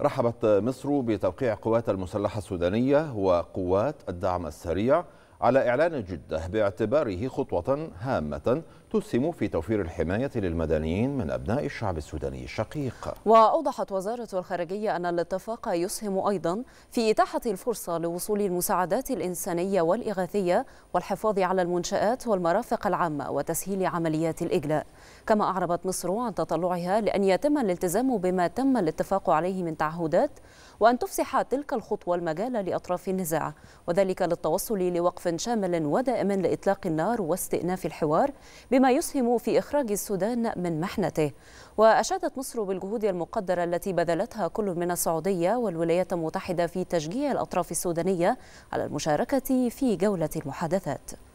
رحبت مصر بتوقيع قوات المسلحة السودانية وقوات الدعم السريع على إعلان جدة باعتباره خطوة هامة تسهم في توفير الحماية للمدنيين من أبناء الشعب السوداني الشقيق وأوضحت وزارة الخارجية أن الاتفاق يسهم أيضا في إتاحة الفرصة لوصول المساعدات الإنسانية والإغاثية والحفاظ على المنشآت والمرافق العامة وتسهيل عمليات الإجلاء كما أعربت مصر عن تطلعها لأن يتم الالتزام بما تم الاتفاق عليه من تعهدات وأن تفسح تلك الخطوة المجال لأطراف النزاع وذلك للتوصل لوقف شامل ودائم لإطلاق النار واستئناف الحوار بما يسهم في إخراج السودان من محنته وأشادت مصر بالجهود المقدرة التي بذلتها كل من السعودية والولايات المتحدة في تشجيع الأطراف السودانية على المشاركة في جولة المحادثات